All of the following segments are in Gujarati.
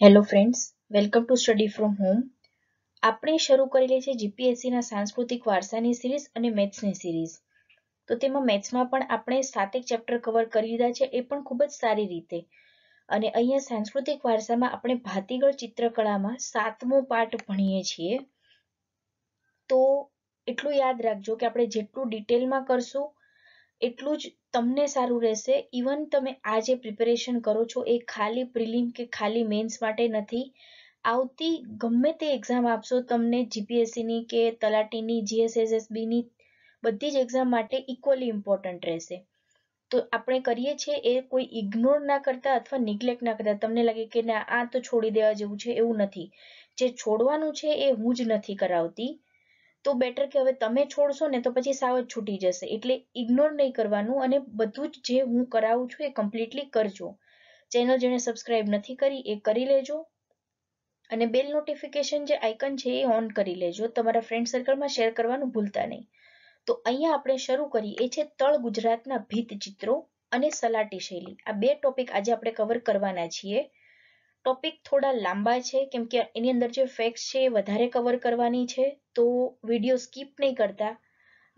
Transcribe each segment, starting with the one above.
hello friends welcome to study from home આપણે શરૂ કરેલી છે જીપીએસસીના સાંસ્કૃતિક વારસાની સિરીઝ અને મેથ્સની સિરીઝ તો તેમાં મેથ્સમાં પણ આપણે સાતેક ચેપ્ટર કવર કરી લીધા છે એ પણ ખૂબ જ સારી રીતે અને અહીંયા સાંસ્કૃતિક વારસામાં આપણે ભાતીગળ ચિત્રકળામાં સાતમો પાઠ ભણીએ છીએ તો એટલું યાદ રાખજો કે આપણે જેટલું ડિટેલમાં કરશું એટલું જ તમને સારું રહેશે ઇવન તમે આ જે પ્રિપેરેશન કરો છો એ ખાલી પ્રિલિમ કે ખાલી મેન્સ માટે નથી આવતી ગમે તે એક્ઝામ આપશો તમને જીપીએસસીની કે તલાટીની જીએસએસએસબીની બધી જ એક્ઝામ માટે ઇક્વલી ઇમ્પોર્ટન્ટ રહેશે તો આપણે કરીએ છીએ એ કોઈ ઇગ્નોર ના કરતા અથવા નિગ્લેક્ટ ના કરતા તમને લાગે કે ના આ તો છોડી દેવા જેવું છે એવું નથી જે છોડવાનું છે એ હું જ નથી કરાવતી તો બેટર કે હવે તમે છોડશો ને તો પછી સાવ જ છૂટી જશે એટલે ઇગ્નોર નહીં કરવાનું અને બધું જ જે હું કરાવું છું એ કમ્પ્લીટલી કરજો ચેનલ જેણે સબસ્ક્રાઇબ નથી કરી એ કરી લેજો અને બેલ નોટિફિકેશન જે આઇકન છે એ ઓન કરી લેજો તમારા ફ્રેન્ડ સર્કલમાં શેર કરવાનું ભૂલતા નહીં તો અહીંયા આપણે શરૂ કરી એ છે તળ ગુજરાતના ભીત ચિત્રો અને સલાટી શૈલી આ બે ટોપિક આજે આપણે કવર કરવાના છીએ ટોપિક થોડા લાંબા છે કેમ કે એની અંદર જે ફેક્સ છે એ વધારે કવર કરવાની છે તો વિડીયો સ્કીપ નહીં કરતા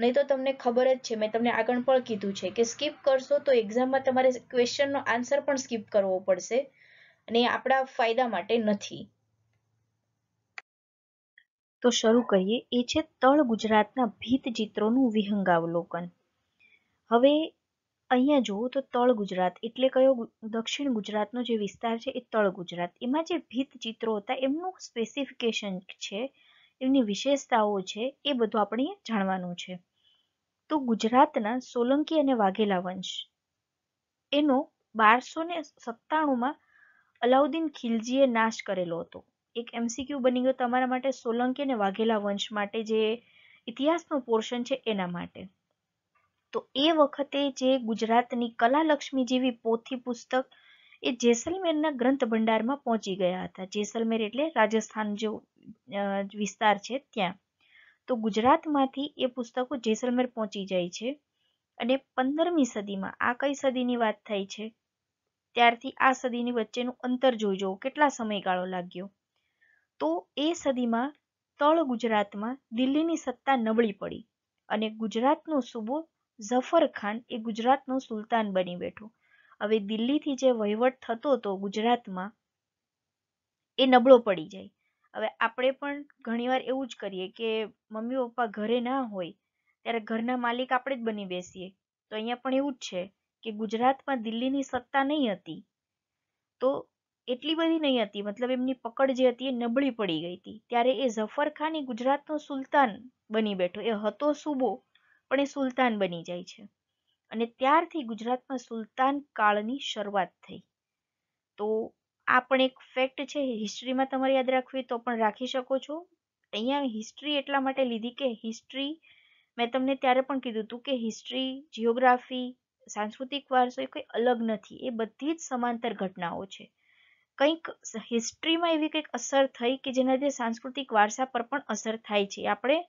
નહીં તો તમને ખબર જ છે મેં તમને આગળ પણ કીધું છે કે સ્કીપ કરશો તો એક્ઝામમાં તમારે ક્વેશ્ચનનો આન્સર પણ સ્કીપ કરવો પડશે અને આપણા ફાયદા માટે નથી તો શરૂ કરીએ એ છે તળ ગુજરાતના ભીત ચિત્રોનું વિહંગાવલોકન હવે અહીંયા જુઓ તો તળ ગુજરાત એટલે કયો દક્ષિણ ગુજરાતનો જે વિસ્તાર છે એ તળ ગુજરાત એમાં જે ભીત ચિત્રો હતા એમનું સ્પેસિફિકેશન છે એમની વિશેષતાઓ છે એ બધું આપણે જાણવાનું છે તો ગુજરાતના સોલંકી અને વાઘેલા વંશ એનો બારસો ને સત્તાણુંમાં અલાઉદ્દીન ખિલજીએ નાશ કરેલો હતો એક એમસીક્યુ બની ગયો તમારા માટે સોલંકી અને વાઘેલા વંશ માટે જે ઇતિહાસનું પોર્શન છે એના માટે તો એ વખતે જે ગુજરાતની કલાલક્ષ્મી જેવી પોથી પુસ્તક એ જેસલમેરના ગ્રંથ ભંડારમાં પહોંચી ગયા હતા જેસલમેર એટલે રાજસ્થાન જો વિસ્તાર છે ત્યાં તો ગુજરાતમાંથી એ પુસ્તકો જેસલમેર પહોંચી જાય છે અને પંદરમી સદીમાં આ કઈ સદીની વાત થાય છે ત્યારથી આ સદીની વચ્ચેનું અંતર જોઈ જુઓ કેટલા સમયગાળો લાગ્યો તો એ સદીમાં તળ ગુજરાતમાં દિલ્હીની સત્તા નબળી પડી અને ગુજરાતનો સૂબો ઝફરખાન એ ગુજરાતનો સુલતાન બની બેઠો હવે દિલ્હીથી જે વહીવટ થતો હતો ગુજરાતમાં એ નબળો પડી જાય હવે આપણે પણ ઘણીવાર એવું જ કરીએ કે મમ્મી પપ્પા ઘરે ના હોય ત્યારે ઘરના માલિક આપણે જ બની બેસીએ તો અહીંયા પણ એવું જ છે કે ગુજરાતમાં દિલ્હીની સત્તા નહીં હતી તો એટલી બધી નહીં હતી મતલબ એમની પકડ જે હતી એ નબળી પડી ગઈ હતી ત્યારે એ ઝફરખાન એ ગુજરાતનો સુલતાન બની બેઠો એ હતો સૂબો પણ એ સુલતાન બની જાય છે અને ત્યારથી ગુજરાતમાં સુલતાન કાળની શરૂઆત થઈ તો આ પણ એક ફેક્ટ છે હિસ્ટ્રીમાં તમારે યાદ રાખવી તો પણ રાખી શકો છો અહીંયા હિસ્ટ્રી એટલા માટે લીધી કે હિસ્ટ્રી મેં તમને ત્યારે પણ કીધું હતું કે હિસ્ટ્રી જિયોગ્રાફી સાંસ્કૃતિક વારસો એ કંઈ અલગ નથી એ બધી જ સમાંતર ઘટનાઓ છે કંઈક હિસ્ટ્રીમાં એવી કંઈક અસર થઈ કે જેના લીધે સાંસ્કૃતિક વારસા પર પણ અસર થાય છે આપણે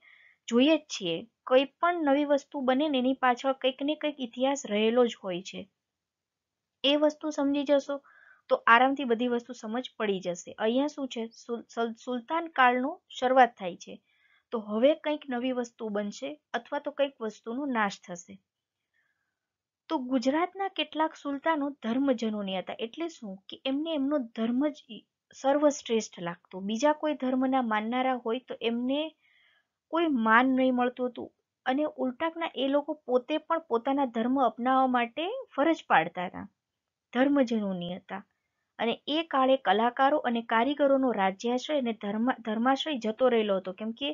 જોઈએ જ છીએ કંઈ પણ નવી વસ્તુ બને ને એની પાછળ કંઈક ને કંઈક ઇતિહાસ રહેલો જ હોય છે એ વસ્તુ સમજી જશો તો આરામથી બધી વસ્તુ સમજ પડી જશે અહીંયા શું છે સુલતાન કાળનો શરૂઆત થાય છે તો હવે કંઈક નવી વસ્તુ બનશે અથવા તો કંઈક વસ્તુનો નાશ થશે તો ગુજરાતના કેટલાક સુલતાનો ધર્મજનોની હતા એટલે શું કે એમને એમનો ધર્મ જ સર્વશ્રેષ્ઠ લાગતો બીજા કોઈ ધર્મના માનનારા હોય તો એમને કોઈ માન નહીં મળતું હતું અને ઉલટાકના એ લોકો પોતે પણ પોતાના ધર્મ અપનાવવા માટે ફરજ પાડતા હતા ધર્મજનોની હતા અને એ કાળે કલાકારો અને કારીગરોનો રાજ્યાશ્રય અને ધર્મ ધર્માશ્રય જતો રહેલો હતો કેમ કે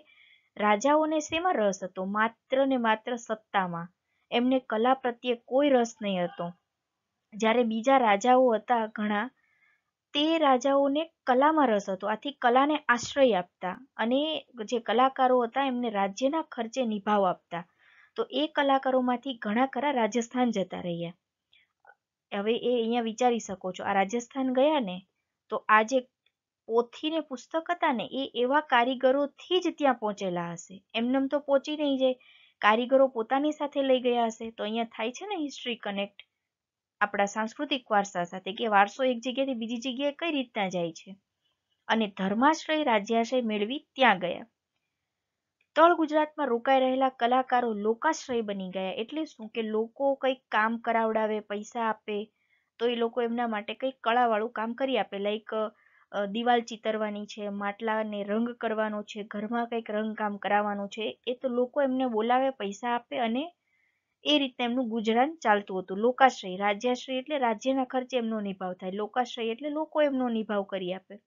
રાજાઓને શેમાં રસ હતો માત્ર ને માત્ર સત્તામાં એમને કલા પ્રત્યે કોઈ રસ નહીં હતો જ્યારે બીજા રાજાઓ હતા ઘણા તે રાજાઓને કલામાં રસ હતો આથી કલાને આશ્રય આપતા અને જે કલાકારો હતા એમને રાજ્યના ખર્ચે નિભાવ આપતા તો એ કલાકારોમાંથી ઘણા ખરા રાજસ્થાન જતા રહ્યા હવે એ અહીંયા વિચારી શકો છો આ રાજસ્થાન ગયા ને તો આ જે પોથીને પુસ્તક હતા ને એ એવા કારીગરોથી જ ત્યાં પહોંચેલા હશે એમનેમ તો પહોંચી નહીં જાય કારીગરો પોતાની સાથે લઈ ગયા હશે તો અહીંયા થાય છે ને હિસ્ટ્રી કનેક્ટ આપણા સાંસ્કૃતિક વારસા સાથે કે વારસો એક જગ્યાએથી બીજી જગ્યાએ કઈ રીતના જાય છે અને ધર્માશ્રય રાજ્યાશ્રય મેળવી ત્યાં ગયા તળ ગુજરાતમાં રોકાઈ રહેલા કલાકારો લોકાશ્રય બની ગયા એટલે શું કે લોકો કંઈક કામ કરાવડાવે પૈસા આપે તો એ લોકો એમના માટે કંઈક કળાવાળું કામ કરી આપે લાઈક દિવાલ ચિતરવાની છે માટલાને રંગ કરવાનો છે ઘરમાં કંઈક રંગકામ કરાવવાનું છે એ તો લોકો એમને બોલાવે પૈસા આપે અને એ રીતના એમનું ગુજરાન ચાલતું હતું લોકાશ્રય રાજ્યાશ્રય એટલે રાજ્યના ખર્ચે એમનો નિભાવ થાય લોકાશ્રય એટલે લોકો એમનો નિભાવ કરી આપે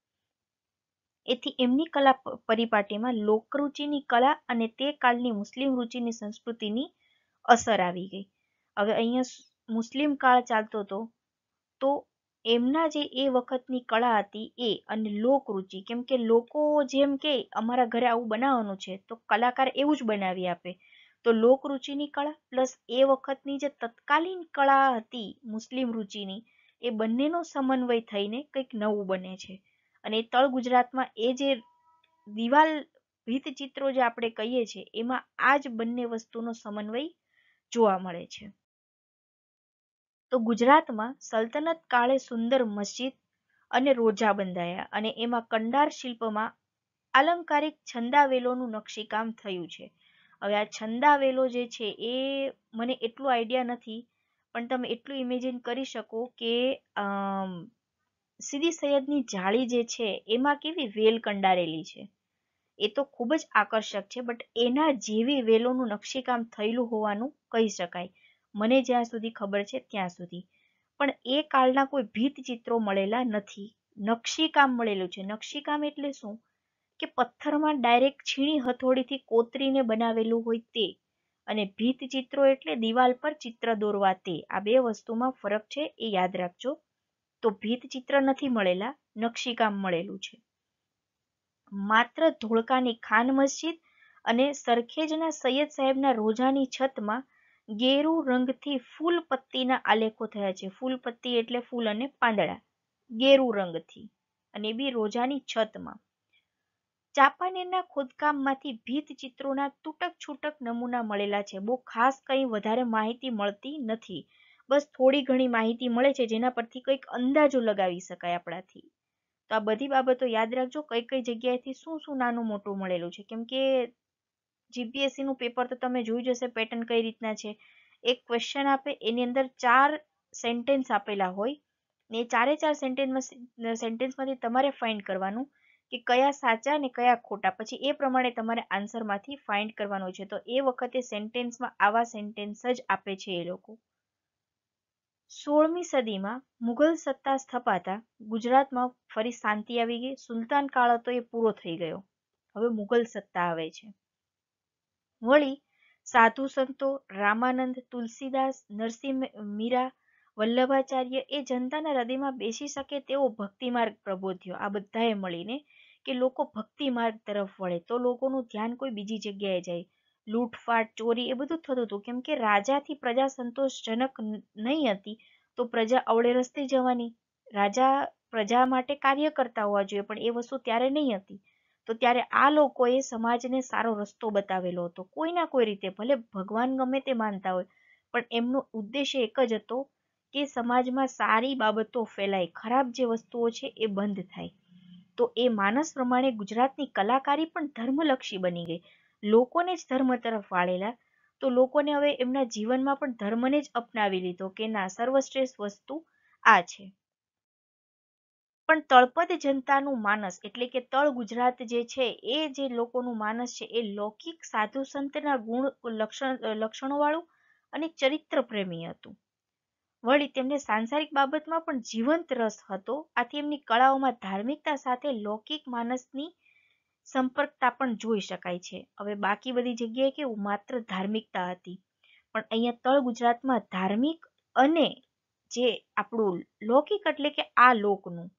એથી એમની કલા પરિપાટીમાં લોકરુચિની કલા અને તે કાળની મુસ્લિમ રુચિની સંસ્કૃતિની અસર આવી ગઈ હવે અહીંયા મુસ્લિમ કાળ ચાલતો હતો તો એમના જે એ વખતની કળા હતી એ અને લોકરુચિ કેમ કે લોકો જેમ કે અમારા ઘરે આવું બનાવવાનું છે તો કલાકાર એવું જ બનાવી આપે તો લોકરુચિની કળા પ્લસ એ વખતની જે તત્કાલીન કળા હતી મુસ્લિમ રુચિની એ બંનેનો સમન્વય થઈને કંઈક નવું બને છે અને તળ ગુજરાતમાં એ જે દિવાલ ભીત ચિત્રો જે આપણે કહીએ છીએ એમાં આ જ બંને વસ્તુનો સમન્વય જોવા મળે છે તો ગુજરાતમાં સલ્તનત કાળે સુંદર મસ્જિદ અને રોજા બંધાયા અને એમાં કંડાર શિલ્પમાં આલંકારિક છંદાવેલોનું નકશીકામ થયું છે હવે આ છંદાવેલો જે છે એ મને એટલો આઈડિયા નથી પણ તમે એટલું ઇમેજિન કરી શકો કે સીધી સૈયદની જાળી જે છે એમાં કેવી વેલ કંડારેલી છે એ તો ખૂબ જ આકર્ષક છે બટ એના જેવી વેલોનું નકશીકામ થયેલું હોવાનું કહી શકાય મને જ્યાં સુધી ખબર છે ત્યાં સુધી પણ એ કાળના કોઈ ભીત ચિત્રો મળેલા નથી નકશીકામ મળેલું છે નકશીકામ એટલે શું કે પથ્થરમાં ડાયરેક્ટ છીણી હથોડીથી કોતરીને બનાવેલું હોય તે અને ભીત ચિત્રો એટલે દિવાલ પર ચિત્ર દોરવા તે આ બે વસ્તુમાં ફરક છે એ યાદ રાખજો તો ભીત ચિત્ર નથી મળેલા નકશીકામ મળેલું છે માત્ર ધોળકાની ખાન મસ્જિદ અને સરખેજના સૈયદ સાહેબના રોજાની છતમાં ગેરુ રંગથી ફૂલ પત્તીના આલેખો થયા છે ફૂલ પત્તી એટલે ફૂલ અને પાંદડા ગેરુ રંગથી અને બી રોજાની છતમાં ચાંપાનેરના ખોદકામમાંથી ભીત ચિત્રોના તૂટક છૂટક નમૂના મળેલા છે બહુ ખાસ કંઈ વધારે માહિતી મળતી નથી બસ થોડી ઘણી માહિતી મળે છે જેના પરથી કંઈક અંદાજો લગાવી શકાય આપણાથી તો આ બધી બાબતો યાદ રાખજો કઈ કઈ જગ્યાએથી શું શું નાનું મોટું મળેલું છે કેમ કે જીપીએસસીનું પેપર તો તમે જોઈ જશે પેટર્ન કઈ રીતના છે એક ક્વેશ્ચન આપે એની અંદર ચાર સેન્ટેન્સ આપેલા હોય ને એ ચારે ચાર સેન્ટેન્સમાં સેન્ટેન્સમાંથી તમારે ફાઇન્ડ કરવાનું કે કયા સાચા અને કયા ખોટા પછી એ પ્રમાણે તમારે આન્સરમાંથી ફાઇન્ડ કરવાનો છે તો એ વખતે સેન્ટેન્સમાં આવા સેન્ટેન્સ જ આપે છે એ લોકો સોળમી સદીમાં મુઘલ સત્તા સ્થપાતા ગુજરાતમાં ફરી શાંતિ આવી ગઈ સુલતાન કાળ હતો એ પૂરો થઈ ગયો હવે મુઘલ સત્તા આવે છે વળી સાધુ સંતો રામાનંદ તુલસીદાસ નરસિંહ મીરા વલ્લભાચાર્ય એ જનતાના હૃદયમાં બેસી શકે તેવો ભક્તિમાર્ગ પ્રબોધ્યો આ બધાએ મળીને કે લોકો ભક્તિ માર્ગ તરફ વળે તો લોકોનું ધ્યાન કોઈ બીજી જગ્યાએ જાય લૂંટફાટ ચોરી એ બધું થતું હતું કેમ કે રાજાથી પ્રજા સંતોષજનક નહીં હતી તો પ્રજા અવળે રસ્તે જવાની રાજા પ્રજા માટે કાર્ય કરતા હોવા જોઈએ પણ એ વસ્તુ ત્યારે નહીં હતી તો ત્યારે આ લોકોએ સમાજને સારો રસ્તો બતાવેલો હતો કોઈના કોઈ રીતે ભલે ભગવાન ગમે તે માનતા હોય પણ એમનો ઉદ્દેશ્ય એક જ હતો કે સમાજમાં સારી બાબતો ફેલાય ખરાબ જે વસ્તુઓ છે એ બંધ થાય તો એ માનસ પ્રમાણે ગુજરાતની કલાકારી પણ ધર્મલક્ષી બની ગઈ લોકોને જ ધર્મ તરફ વાળેલા તો લોકોને હવે એમના જીવનમાં પણ ધર્મને જ અપનાવી લીધો કે ના સર્વશ્રેષ્ઠ વસ્તુ આ છે પણ તળપદ જનતાનું માનસ એટલે કે તળ ગુજરાત જે છે એ જે લોકોનું માનસ છે એ લૌકિક સાધુ સંતના ગુણ લક્ષણ લક્ષણોવાળું અને ચરિત્ર પ્રેમી હતું વળી તેમને સાંસારિક બાબતમાં પણ જીવંત રસ હતો આથી એમની કળાઓમાં ધાર્મિકતા સાથે લૌકિક માનસની સંપર્કતા પણ જોઈ શકાય છે હવે બાકી બધી જગ્યાએ કેવું માત્ર ધાર્મિકતા હતી પણ અહીંયા તળ ગુજરાતમાં ધાર્મિક અને જે આપણું લૌકિક એટલે કે આ લોકનું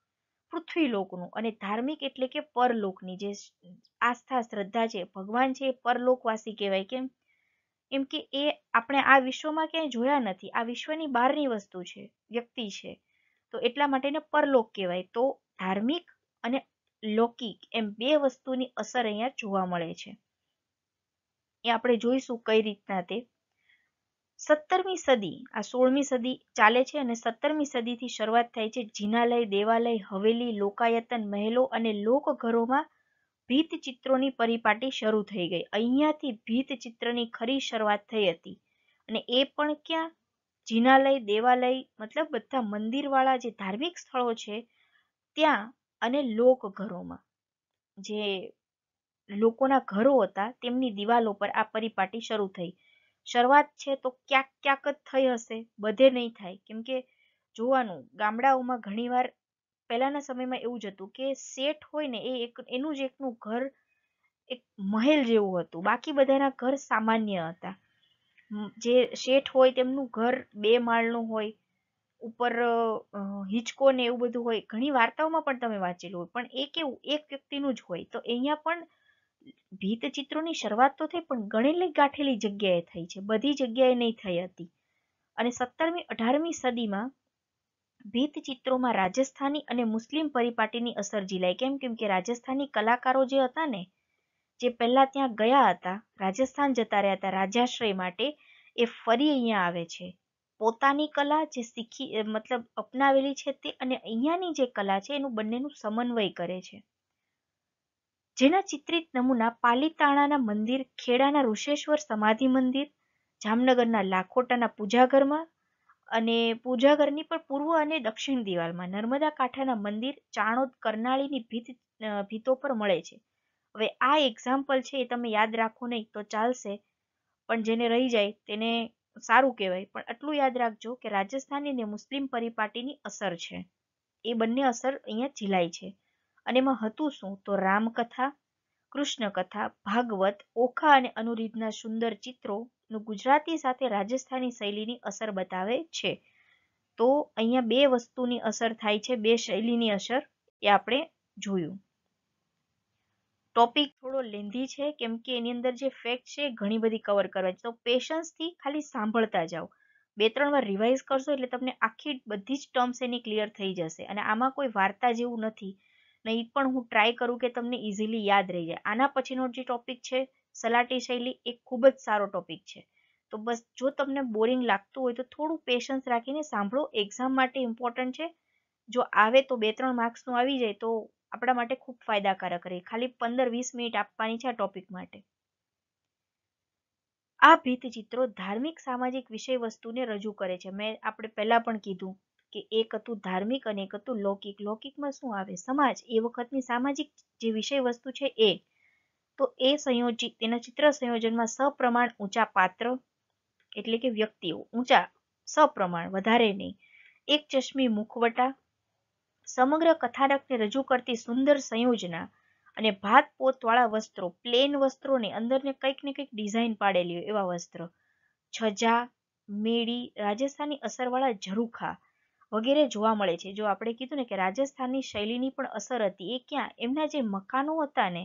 પૃથ્વી લોકનું અને ધાર્મિક એટલે કે પરલોકની જે આસ્થા શ્રદ્ધા છે ભગવાન છે એ પરલોકવાસી કહેવાય કેમ એમ કે એ આપણે આ વિશ્વમાં ક્યાંય જોયા નથી આ વિશ્વની બહારની વસ્તુ છે વ્યક્તિ છે તો એટલા માટે પરલોક કહેવાય તો ધાર્મિક અને લૌકિક એમ બે વસ્તુની અસર અહીંયા જોવા મળે છે એ આપણે જોઈશું કઈ રીતના તે સત્તરમી સદી આ સોળમી સદી ચાલે છે અને સત્તરમી સદીથી શરૂઆત થાય છે જિનાલય દેવાલય હવેલી લોકાયતન મહેલો અને લોકઘરોમાં ભીત ચિત્રોની પરિપાટી શરૂ થઈ ગઈ અહીંયાથી ભીત ચિત્રની ખરી શરૂઆત થઈ હતી અને એ પણ ક્યાં જિનાલય દેવાલય મતલબ બધા મંદિરવાળા જે ધાર્મિક સ્થળો છે ત્યાં અને લોકઘરોમાં જે લોકોના ઘરો હતા તેમની દિવાલો પર આ પરિપાટી શરૂ થઈ શરૂઆત છે તો ક્યાંક ક્યાંક જ થઈ હશે બધે નહીં થાય કેમ કે જોવાનું ગામડાઓમાં ઘણીવાર પહેલાંના સમયમાં એવું જ હતું કે શેઠ હોય ને એ એક એનું જ એકનું ઘર એક મહેલ જેવું હતું બાકી બધાના ઘર સામાન્ય હતા જે શેઠ હોય તેમનું ઘર બે માળનું હોય ઉપર હિંચકો ને એવું બધું હોય ઘણી વાર્તાઓમાં પણ તમે વાંચેલું હોય પણ એ કેવું એક વ્યક્તિનું જ હોય તો અહીંયા પણ ભીત ચિત્રોની શરૂઆત તો થઈ પણ ગણેલી ગાંઠેલી જગ્યાએ થઈ છે બધી જગ્યાએ નહીં થઈ હતી અને સત્તરમી અઢારમી સદીમાં ભીત ચિત્રોમાં રાજસ્થાની અને મુસ્લિમ પરિપાટીની અસર ઝીલાઈ કેમ કેમ કે રાજસ્થાની કલાકારો જે હતા ને જે પહેલાં ત્યાં ગયા હતા રાજસ્થાન જતા રહ્યા હતા રાજાશ્રય માટે એ ફરી અહીંયા આવે છે પોતાની કલા જે શીખી મતલબ અપનાવેલી છે તે અને અહીંયાની જે કલા છે એનું બંનેનું સમન્વય કરે છે જેના ચિત્રિત નમૂના પાલીતાણાના મંદિર ખેડાના ઋષેશ્વર સમાધિ મંદિર જામનગરના લાખોટાના પૂજાઘરમાં અને પૂજા ઘરની પણ પૂર્વ અને દક્ષિણ દિવાલમાં નર્મદા કાંઠાના મંદિર ચાણોદ કરનાળીની ભીત ભીતો પર મળે છે હવે આ એક્ઝામ્પલ છે એ તમે યાદ રાખો નહીં તો ચાલશે પણ જેને રહી જાય તેને સારું કહેવાય પણ આટલું યાદ રાખજો કે રાજસ્થાની ને મુસ્લિમ પરિપાટીની અસર છે એ બંને અસર અહીંયા ઝીલાય છે અને એમાં હતું શું તો રામકથા કૃષ્ણ કથા ભાગવત ઓખા અને અનુરીધના સુંદર ચિત્રો નું ગુજરાતી સાથે રાજસ્થાની શૈલીની અસર બતાવે છે તો અહીંયા બે વસ્તુની અસર થાય છે બે શૈલીની અસર એ આપણે જોયું ટોપિક થોડો લેન્ધી છે કેમ કે એની અંદર જે ફેક્ટ છે ઘણી બધી કવર કરવા છે તો પેશન્સથી ખાલી સાંભળતા જાઓ બે ત્રણ વાર રિવાઇઝ કરશો એટલે તમને આખી બધી જ ટર્મ્સ એની ક્લિયર થઈ જશે અને આમાં કોઈ વાર્તા જેવું નથી નહીં પણ હું ટ્રાય કરું કે તમને ઇઝીલી યાદ રહી જાય આના પછીનો જે ટોપિક છે સલાટી શૈલી એક ખૂબ જ સારો ટોપિક છે તો બસ જો તમને બોરિંગ લાગતું હોય તો થોડું પેશન્સ રાખીને સાંભળો એક્ઝામ માટે ઇમ્પોર્ટન્ટ છે જો આવે તો બે ત્રણ માર્ક્સનું આવી જાય તો આપણા માટે ખૂબ ફાયદાકારક રહે ખાલી પંદર વીસ મિનિટ આપવાની છે આ ટોપિક માટે આ ભીતચિત્રો ધાર્મિક સામાજિક વિષય વસ્તુને રજૂ કરે છે મેં આપણે પહેલાં પણ કીધું કે એક હતું ધાર્મિક અને એક હતું લૌકિક લૌકિકમાં શું આવે સમાજ એ વખતની સામાજિક જે વિષય વસ્તુ છે એ તો એ સંયોજિત તેના ચિત્ર સંયોજનમાં સપ્રમાણ ઊંચા પાત્ર એટલે કે વ્યક્તિઓ ઊંચા સપ્રમાણ વધારે નહીં એક ચશ્મી મુખવટા સમગ્ર કથાનકને રજૂ કરતી સુંદર સંયોજના અને ભાત પોતવાળા વસ્ત્રો પ્લેન વસ્ત્રોને અંદરને કંઈક ને કંઈક ડિઝાઇન પાડેલી હોય એવા વસ્ત્ર છજા મેળી રાજસ્થાની અસરવાળા ઝરૂખા વગેરે જોવા મળે છે જો આપણે કીધું ને કે રાજસ્થાનની શૈલીની પણ અસર હતી એ ક્યાં એમના જે મકાનો હતા ને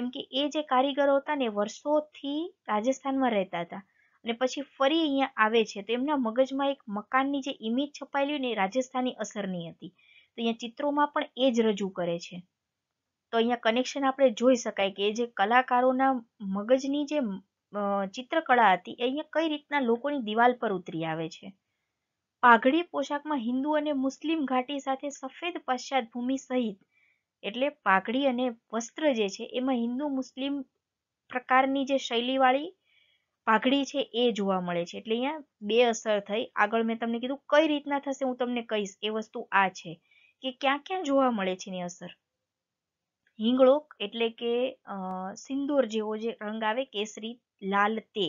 કેમ કે એ જે કારીગરો હતા ને વર્ષોથી રાજસ્થાનમાં રહેતા હતા અને પછી ફરી અહીંયા આવે છે તો એમના મગજમાં એક મકાનની જે ઇમેજ છપાયેલી ને રાજસ્થાની અસરની હતી તો અહીંયા ચિત્રોમાં પણ એ જ રજૂ કરે છે તો અહીંયા કનેક્શન આપણે જોઈ શકાય કે એ જે કલાકારોના મગજની જે ચિત્રકળા હતી એ અહીંયા કઈ રીતના લોકોની દિવાલ પર ઉતરી આવે છે પાઘડી પોશાકમાં હિન્દુ અને મુસ્લિમ ઘાટી સાથે સફેદ પશ્ચાત ભૂમિ સહિત એટલે પાઘડી અને વસ્ત્ર જે છે એમાં હિન્દુ મુસ્લિમ પ્રકારની જે શૈલીવાળી પાઘડી છે એ જોવા મળે છે એટલે અહીંયા બે અસર થઈ આગળ મેં તમને કીધું કઈ રીતના થશે હું તમને કહીશ એ વસ્તુ આ છે કે ક્યાં ક્યાં જોવા મળે છે એની અસર હિંગળોક એટલે કે સિંદૂર જેવો જે રંગ આવે કેસરી લાલ તે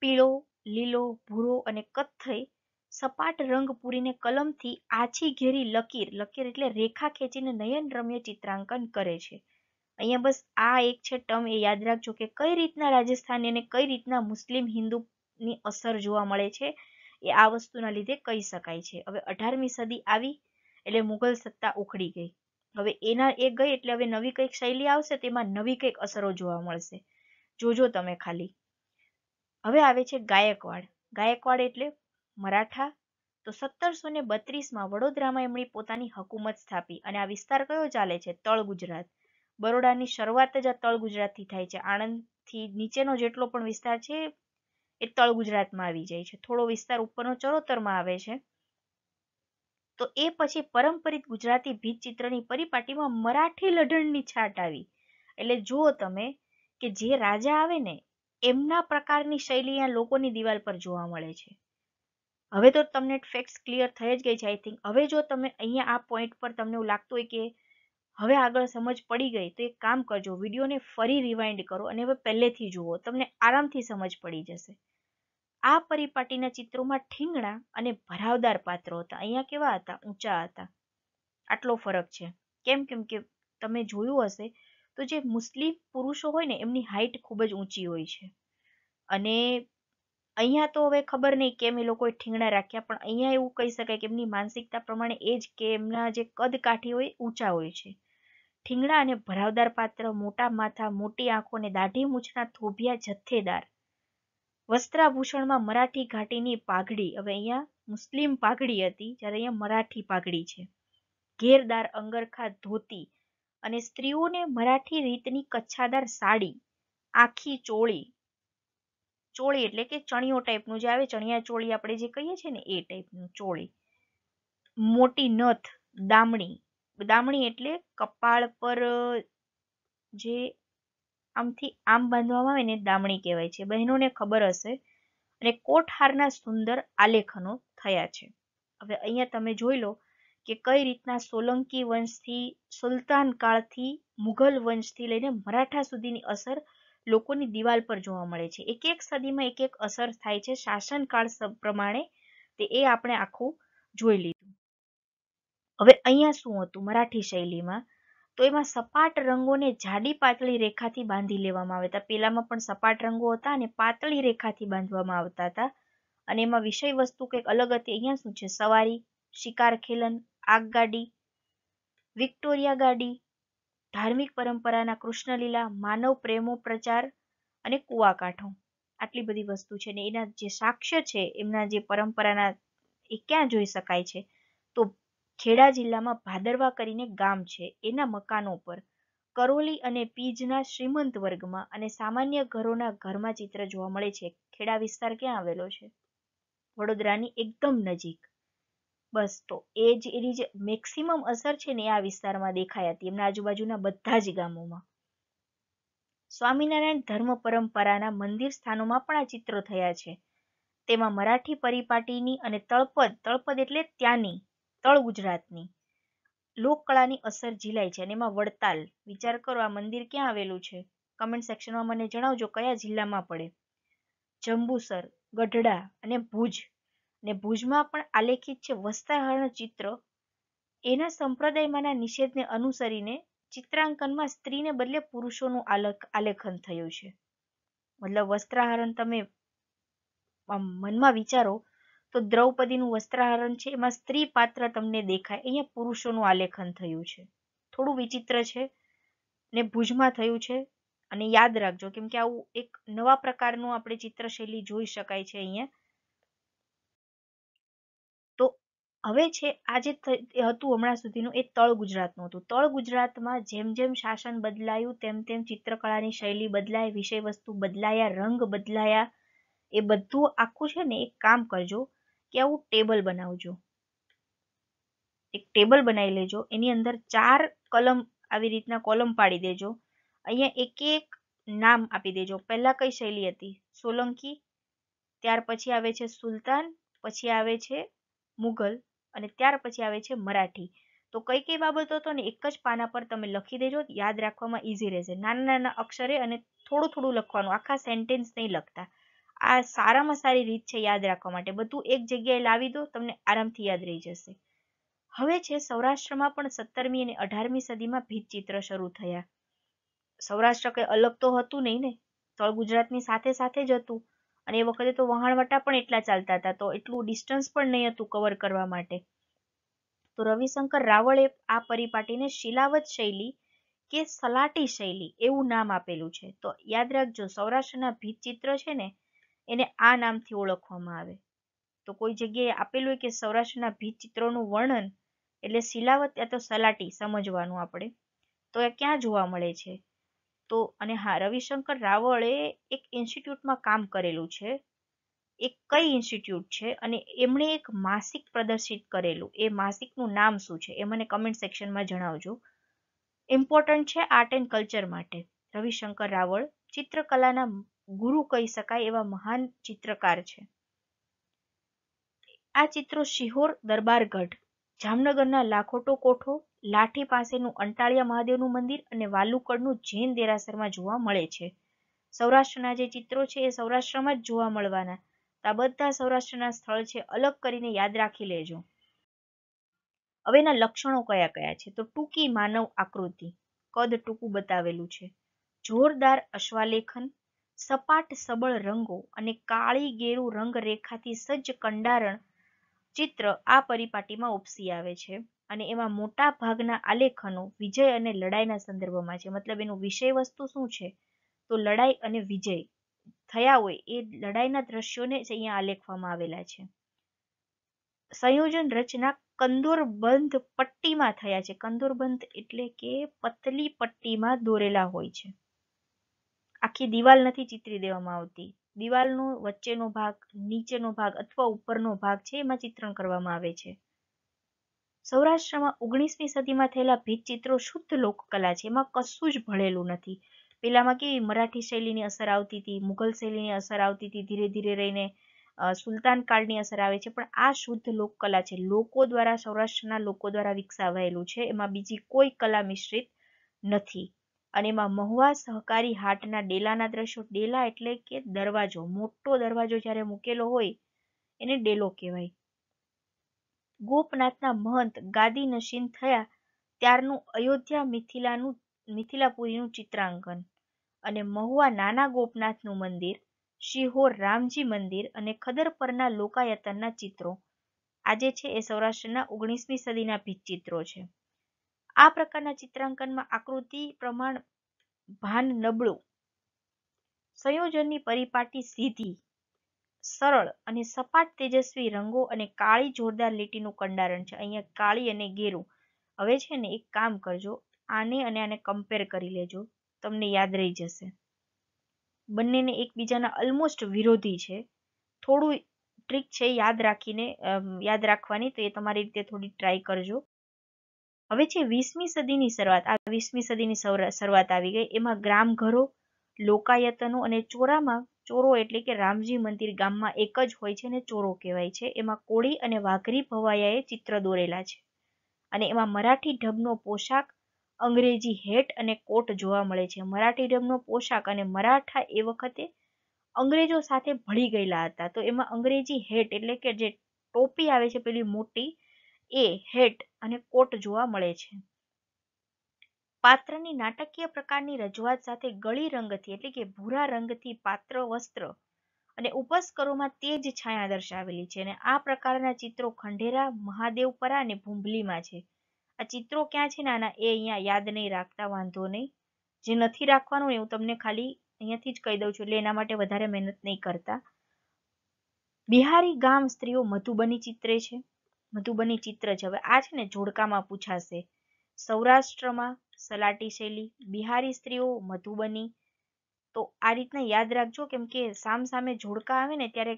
પીળો લીલો ભૂરો અને કથ્થઈ સપાટ રંગ પૂરીને કલમથી આછી ઘેરી લકીર લકીર એટલે રેખા ખેંચીને નયનરમ્ય ચિત્રાંકન કરે છે અહીંયા બસ આ એક છે ટર્મ એ યાદ રાખજો કે કઈ રીતના રાજસ્થાની અને કઈ રીતના મુસ્લિમ હિન્દુની અસર જોવા મળે છે એ આ વસ્તુના લીધે કહી શકાય છે હવે અઢારમી સદી આવી એટલે મુઘલ સત્તા ઉખડી ગઈ હવે એના એ ગઈ એટલે હવે નવી કંઈક શૈલી આવશે તેમાં નવી કંઈક અસરો જોવા મળશે જોજો તમે ખાલી હવે આવે છે ગાયકવાડ ગાયકવાડ એટલે મરાઠા તો સત્તરસો ને બત્રીસમાં વડોદરામાં એમણે પોતાની હકુમત સ્થાપી અને આ વિસ્તાર કયો ચાલે છે તળ ગુજરાત બરોડાની શરૂઆત જ આ તળ ગુજરાતથી થાય છે આણંદથી નીચેનો જેટલો પણ વિસ્તાર છે એ તળ ગુજરાતમાં આવી જાય છે થોડો વિસ્તાર ઉપરનો ચરોતરમાં આવે છે તો એ પછી પરંપરિત ગુજરાતી ભીત ચિત્રની પરિપાટીમાં મરાઠી લઢણની છાટ આવી એટલે જુઓ તમે કે જે રાજા આવે ને એમના પ્રકારની શૈલી અહીંયા લોકોની દિવાલ પર જોવા મળે છે હવે તો તમને ફેક્ટ્સ ક્લિયર થઈ જ ગઈ છે આઈ થિંક હવે જો તમે અહીંયા આ પોઈન્ટ પર તમને એવું લાગતું હોય કે હવે આગળ સમજ પડી ગઈ તો એક કામ કરજો વિડીયોને ફરી રિવાઇન્ડ કરો અને હવે પહેલેથી જુઓ તમને આરામથી સમજ પડી જશે આ પરિપાટીના ચિત્રોમાં ઠીંગણા અને ભરાવદાર પાત્રો હતા અહીંયા કેવા હતા ઊંચા હતા આટલો ફરક છે કેમ કેમ કે તમે જોયું હશે તો જે મુસ્લિમ પુરુષો હોય ને એમની હાઇટ ખૂબ જ ઊંચી હોય છે અને અહીંયા તો હવે ખબર નહીં કેમ એ લોકોએ ઠીંગણા રાખ્યા પણ અહીંયા એવું કહી શકાય કે એમની માનસિકતા પ્રમાણે એ જ કે એમના જે કદ કાઠી હોય ઊંચા હોય છે ઠીંગણા અને ભરાવદાર પાત્ર મોટા માથા મોટી આંખો અને દાઢી મૂછના થોભિયા જથ્થેદાર વસ્ત્રાભૂષણમાં મરાઠી ઘાટીની પાઘડી હવે અહીંયા મુસ્લિમ પાઘડી હતી જ્યારે અહીંયા મરાઠી પાઘડી છે ઘેરદાર અંગરખા ધોતી અને સ્ત્રીઓને મરાઠી રીતની કચ્છાદાર સાડી આખી ચોળી ચોળી એટલે કે ચણિયો ટાઈપનું જે આવે ચણિયા ચોળી આપણે જે કહીએ છીએ ને એ ટાઈપનું ચોળી મોટી નથ દામણી દામણી એટલે કપાળ પર જે આમથી આમ બાંધવામાં આવે ને દામણી કહેવાય છે બહેનોને ખબર હશે અને કોટહારના સુંદર આલેખનો થયા છે હવે અહીંયા તમે જોઈ લો કે કઈ રીતના સોલંકી વંશથી સુલતાન કાળથી મુઘલ વંશથી લઈને મરાઠા સુધીની અસર લોકોની દિવાલ પર જોવા મળે છે એક એક સદીમાં એક એક અસર થાય છે શાસનકાળ પ્રમાણે તે એ આપણે આખું જોઈ લીધું હવે અહીંયા શું હતું મરાઠી શૈલીમાં તો એમાં સપાટ રંગોને જાડી પાતળી રેખાથી બાંધી લેવામાં આવતા પેલામાં પણ સપાટ રંગો હતા અને પાતળી રેખાથી બાંધવામાં આવતા હતા અને એમાં વિષય વસ્તુ કંઈક અલગ હતી અહીંયા શું છે સવારી શિકાર ખેલન આગગાડી વિક્ટોરિયા ગાડી ધાર્મિક પરંપરાના કૃષ્ણલીલા માનવ પ્રેમો પ્રચાર અને કૂવાકાંઠો આટલી બધી વસ્તુ છે ને એના જે સાક્ષ્ય છે એમના જે પરંપરાના એ ક્યાં જોઈ શકાય છે તો ખેડા જિલ્લામાં ભાદરવા કરીને ગામ છે એના મકાનો પર કરોલી અને પીજના શ્રીમંત વર્ગમાં અને સામાન્ય ઘરોના ઘરમાં ચિત્ર જોવા મળે છે ખેડા વિસ્તાર ક્યાં આવેલો છે વડોદરાની એકદમ નજીક બસ તો એ જ એની જે મેક્સિમમ અસર છે ને એ આ વિસ્તારમાં દેખાઈ હતી એમના આજુબાજુના બધા જ ગામોમાં સ્વામિનારાયણ ધર્મ પરંપરાના મંદિર સ્થાનોમાં પણ આ ચિત્રો થયા છે તેમાં મરાઠી પરિપાટીની અને તળપદ તળપદ એટલે ત્યાંની તળ ગુજરાતની લોકકળાની અસર ઝીલાય છે અને એમાં વડતાલ વિચાર કરો આ મંદિર ક્યાં આવેલું છે કમેન્ટ સેક્શનમાં મને જણાવજો કયા જિલ્લામાં પડે જંબુસર ગઢડા અને ભુજ ને ભુજમાં પણ આલેખિત છે વસતા ચિત્ર એના સંપ્રદાયમાંના નિષેધને અનુસરીને ચિત્રાંકનમાં સ્ત્રીને બદલે પુરુષોનું આલેખ આલેખન થયું છે મતલબ વસ્ત્રાહરણ તમે મનમાં વિચારો તો દ્રૌપદીનું વસ્ત્રાહરણ છે એમાં સ્ત્રી પાત્ર તમને દેખાય અહીંયા પુરુષોનું આલેખન થયું છે થોડું વિચિત્ર છે ને ભુજમાં થયું છે અને યાદ રાખજો કેમ કે આવું એક નવા પ્રકારનું આપણે ચિત્રશૈલી જોઈ શકાય છે અહીંયા હવે છે આ હતું હમણાં સુધીનું એ તળ ગુજરાતનું હતું તળ ગુજરાતમાં જેમ જેમ શાસન બદલાયું તેમ તેમ ચિત્રકળાની શૈલી બદલાય વિષય વસ્તુ બદલાયા રંગ બદલાયા એ બધું આખું છે ને એક કામ કરજો કે આવું ટેબલ બનાવજો એક ટેબલ બનાવી લેજો એની અંદર ચાર કલમ આવી રીતના કોલમ પાડી દેજો અહીંયા એક એક નામ આપી દેજો પહેલા કઈ શૈલી હતી સોલંકી ત્યાર પછી આવે છે સુલતાન પછી આવે છે મુઘલ અને ત્યાર પછી આવે છે મરાઠી તો કઈ કઈ બાબતો તો ને એક જ પાના પર તમે લખી દેજો યાદ રાખવામાં ઈઝી રહેશે નાના નાના અક્ષરે અને થોડું થોડું લખવાનું આખા સેન્ટેન્સ નહીં લખતા આ સારામાં સારી રીત છે યાદ રાખવા માટે બધું એક જગ્યાએ લાવી દો તમને આરામથી યાદ રહી જશે હવે છે સૌરાષ્ટ્રમાં પણ સત્તરમી અને અઢારમી સદીમાં ભીત ચિત્ર શરૂ થયા સૌરાષ્ટ્ર કંઈ અલગ તો હતું નહીં ને તળ ગુજરાતની સાથે સાથે જ હતું અને એ વખતે તો વહાણવટા પણ એટલા ચાલતા હતા તો એટલું ડિસ્ટન્સ પણ નહીં હતું કવર કરવા માટે તો રવિશંકર રાવળે આ પરિપાટીને શિલાવત શૈલી કે સલાટી શૈલી એવું નામ આપેલું છે તો યાદ રાખજો સૌરાષ્ટ્રના ભીતચિત્ર છે ને એને આ નામથી ઓળખવામાં આવે તો કોઈ જગ્યાએ આપેલું હોય કે સૌરાષ્ટ્રના ભીતચિત્રોનું વર્ણન એટલે શિલાવત યા તો સલાટી સમજવાનું આપણે તો એ ક્યાં જોવા મળે છે તો અને હા રવિશંકર રાવળે એક ઇન્સ્ટિટ્યૂટમાં કામ કરેલું છે એ કઈ ઇન્સ્ટિટ્યૂટ છે અને એમણે એક માસિક પ્રદર્શિત કરેલું એ માસિકનું નામ શું છે એ મને કમેન્ટ સેક્શનમાં જણાવજો ઇમ્પોર્ટન્ટ છે આર્ટ એન્ડ કલ્ચર માટે રવિશંકર રાવળ ચિત્રકલાના ગુરુ કહી શકાય એવા મહાન ચિત્રકાર છે આ ચિત્રો શિહોર દરબારગઢ જામનગરના લાખોટો કોઠો લાઠી પાસેનું અંટાળિયા મહાદેવનું મંદિર અને વાલુકડનું જૈન દેરાસરમાં જોવા મળે છે સૌરાષ્ટ્રના જે ચિત્રો છે એ સૌરાષ્ટ્રમાં જ જોવા મળવાના આ બધા સૌરાષ્ટ્રના સ્થળ છે અલગ કરીને યાદ રાખી લેજો હવે એના લક્ષણો કયા કયા છે તો ટૂંકી માનવ આકૃતિ કદ ટૂંકું બતાવેલું છે જોરદાર અશ્વાલેખન સપાટ સબળ રંગો અને કાળી ગેરુ રેખાથી સજ્જ કંડારણ ચિત્ર આ પરિપાટીમાં ઉપસી આવે છે અને એમાં મોટા ભાગના આલેખનો વિજય અને લડાઈના સંદર્ભમાં છે મતલબ એનું વિષય વસ્તુ શું છે તો લડાઈ અને વિજય થયા હોય એ લડાઈના દ્રશ્યોને જ અહીંયા આલેખવામાં આવેલા છે સંયોજન રચના કંદોરબંધ પટ્ટીમાં થયા છે કંદોરબંધ એટલે કે પતલી પટ્ટીમાં દોરેલા હોય છે આખી દિવાલ નથી ચિત્રી દેવામાં આવતી દિવાલનો વચ્ચેનો ભાગ નીચેનો ભાગ અથવા ઉપરનો ભાગ છે એમાં ચિત્રણ કરવામાં આવે છે સૌરાષ્ટ્રમાં ઓગણીસમી સદીમાં થયેલા ભીંતચિત્રો શુદ્ધ લોકકલા છે એમાં કશું જ ભળેલું નથી પહેલાંમાં કેવી મરાઠી શૈલીની અસર આવતી હતી મુઘલ શૈલીની અસર આવતી હતી ધીરે ધીરે રહીને સુલતાન કાળની અસર આવે છે પણ આ શુદ્ધ લોકકલા છે લોકો દ્વારા સૌરાષ્ટ્રના લોકો દ્વારા વિકસાવાયેલું છે એમાં બીજી કોઈ કલા મિશ્રિત નથી અને એમાં મહુવા સહકારી હાટના ડેલાના દ્રશ્યો ડેલા એટલે કે દરવાજો મોટો દરવાજો જ્યારે મૂકેલો હોય એને ડેલો કહેવાય ગોપનાથના મહંત ગાદી નશીન થયા ત્યારનું અયોધ્યા મિથિલાનું મિથિલાપુરીનું ચિત્રાંકન અને મહુવા નાના ગોપનાથનું મંદિર શિહોર રામજી મંદિર અને ખદર પરના લોકાયતનના ચિત્રો આજે છે એ સૌરાષ્ટ્રના ઓગણીસમી સદીના ભીંતચિત્રો છે આ પ્રકારના ચિત્રાંકનમાં આકૃતિ પ્રમાણ ભાન નબળું સંયોજનની પરિપાટી સીધી સરળ અને સપાટ તેજસ્વી રંગો અને કાળી જોરદાર લીટીનું કંડારણ છે અહીંયા કાળી અને ગેરું હવે છે ને એક કામ કરજો આને અને આને કમ્પેર કરી લેજો તમને યાદ રહી જશે બંનેને એકબીજાના અલમોસ્ટ વિરોધી છે થોડું ટ્રીક છે યાદ રાખીને યાદ રાખવાની તો એ તમારી રીતે થોડી ટ્રાય કરજો હવે છે વીસમી સદીની શરૂઆત આ વીસમી સદીની શરૂઆત આવી ગઈ એમાં ગ્રામ ઘરો લોકાયતનો અને ચોરામાં ચોરો એટલે કે રામજી મંદિર ગામમાં એક જ હોય છે ને ચોરો કહેવાય છે એમાં કોળી અને વાઘરી ભવાયાએ ચિત્ર દોરેલા છે અને એમાં મરાઠી ઢબનો પોશાક અંગ્રેજી હેટ અને કોટ જોવા મળે છે મરાઠી ઢબનો પોશાક અને મરાઠા એ વખતે અંગ્રેજો સાથે ભળી ગયેલા હતા તો એમાં અંગ્રેજી હેટ એટલે કે જે ટોપી આવે છે પેલી મોટી એ હેટ અને કોટ જોવા મળે છે પાત્રની નાટકીય પ્રકારની રજૂઆત સાથે ગળી રંગથી એટલે કે ભૂરા રંગથી પાત્ર વસ્ત્ર અને ઉપસ્કરોમાં તે જ છાયા દર્શાવેલી છે અને આ પ્રકારના ચિત્રો ખંડેરા મહાદેવપરા અને ભૂંભલીમાં છે આ ચિત્રો ક્યાં છે નાના એ અહીંયા યાદ નહીં રાખતા વાંધો નહીં જે નથી રાખવાનું એવું તમને ખાલી અહીંયાથી જ કહી દઉં છું એટલે એના માટે વધારે મહેનત નહીં કરતા બિહારી ગામ સ્ત્રીઓ મધુબની ચિત્રે છે મધુબની ચિત્ર છે હવે આ છે ને જોડકામાં પૂછાશે સૌરાષ્ટ્રમાં સલાટી શૈલી બિહારી સ્ત્રીઓ મધુબની તો આ રીતના યાદ રાખજો કેમ કે સામે જોડકા આવે ને ત્યારે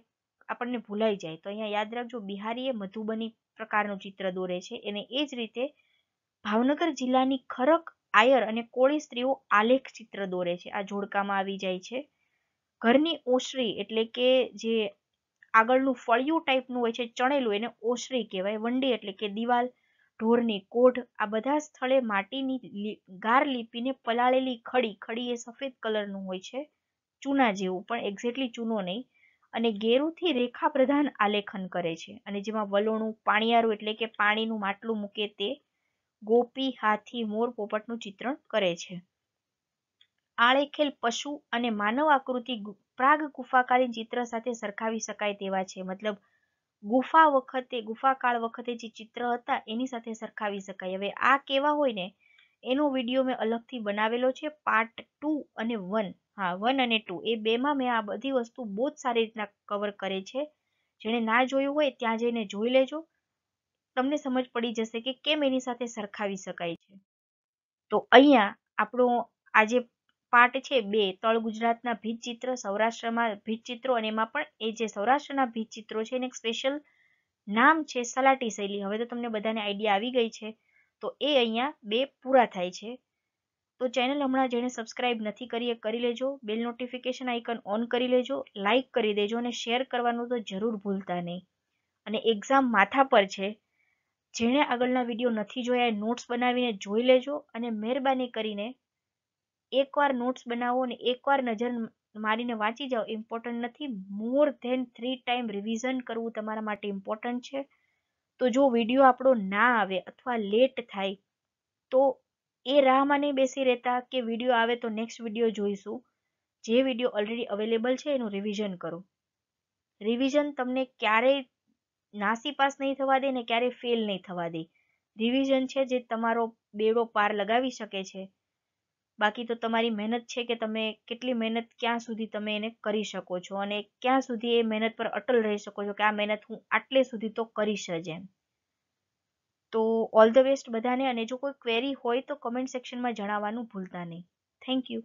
આપણને ભૂલાઈ જાય તો અહીંયા યાદ રાખજો બિહારી એ મધુબની પ્રકારનું ચિત્ર દોરે છે અને એ જ રીતે ભાવનગર જિલ્લાની ખરક આયર અને કોળી સ્ત્રીઓ આલેખ ચિત્ર દોરે છે આ જોડકામાં આવી જાય છે ઘરની ઓસરી એટલે કે જે આગળનું ફળિયું ટાઈપનું હોય છે ચણેલું એને ઓસરી કહેવાય વંડી એટલે કે દિવાલ ઢોરની કોઢ આ બધા સ્થળે માટીની ગાર લીપીને પલાળેલી ખડી ખડી એ સફેદ કલરનું હોય છે ચૂના જેવું પણ એક્ઝેક્ટલી ચૂનો નહીં અને ગેરુથી રેખા પ્રધાન આલેખન કરે છે અને જેમાં વલોણું પાણીયારું એટલે કે પાણીનું માટલું મૂકે તે ગોપી હાથી મોર પોપટનું ચિત્રણ કરે છે આળેખેલ પશુ અને માનવ આકૃતિ પ્રાગ ગુફાકાલીન ચિત્ર સાથે સરખાવી શકાય તેવા છે મતલબ ગુફા વખતે ગુફાકાળ વખતે જે ચિત્ર હતા એની સાથે સરખાવી શકાય હવે આ કેવા હોય ને એનો વિડીયો મેં અલગથી બનાવેલો છે પાર્ટ ટુ અને વન હા વન અને ટુ એ બેમાં મેં આ બધી વસ્તુ બહુ જ સારી રીતના કવર કરે છે જેણે ના જોયું હોય ત્યાં જઈને જોઈ લેજો તમને સમજ પડી જશે કે કેમ એની સાથે સરખાવી શકાય છે તો અહીંયા આપણો આજે પાર્ટ છે બે તળ ગુજરાતના ભીત ચિત્ર સૌરાષ્ટ્રમાં ભીત ચિત્રો અને એમાં પણ એ જે સૌરાષ્ટ્રના ભીત ચિત્રો છે એને સ્પેશિયલ નામ છે સલાટી શૈલી હવે તો તમને બધાને આઈડિયા આવી ગઈ છે તો એ અહીંયા બે પૂરા થાય છે તો ચેનલ હમણાં જેણે સબસ્ક્રાઇબ નથી કરી એ કરી લેજો બેલ નોટિફિકેશન આઇકન ઓન કરી લેજો લાઇક કરી દેજો અને શેર કરવાનું તો જરૂર ભૂલતા નહીં અને એક્ઝામ માથા પર છે જેણે આગળના વિડીયો નથી જોયા એ નોટ્સ બનાવીને જોઈ લેજો અને મહેરબાની કરીને એકવાર નોટ્સ બનાવો અને એકવાર નજર મારીને વાંચી જાઓ ઇમ્પોર્ટન્ટ નથી more than three time revision કરવું તમારા માટે ઇમ્પોર્ટન્ટ છે તો જો વિડીયો આપણો ના આવે અથવા લેટ થાય તો એ રાહમાં નહીં બેસી રહેતા કે વિડીયો આવે તો નેક્સ્ટ વિડીયો જોઈશું જે વિડીયો ઓલરેડી અવેલેબલ છે એનું રિવિઝન કરો રિવિઝન તમને ક્યારેય નાસીપાસ નહીં થવા દે ને ક્યારેય ફેલ નહીં થવા દે રિવિઝન છે જે તમારો બેડો પાર લગાવી શકે છે બાકી તો તમારી મહેનત છે કે તમે કેટલી મહેનત ક્યાં સુધી તમે એને કરી શકો છો અને ક્યાં સુધી એ મહેનત પર અટલ રહી શકો છો કે આ મહેનત હું આટલે સુધી તો કરીશ જ એમ તો ઓલ ધ બેસ્ટ બધાને અને જો કોઈ ક્વેરી હોય તો કમેન્ટ સેક્શનમાં જણાવવાનું ભૂલતા નહીં થેન્ક યુ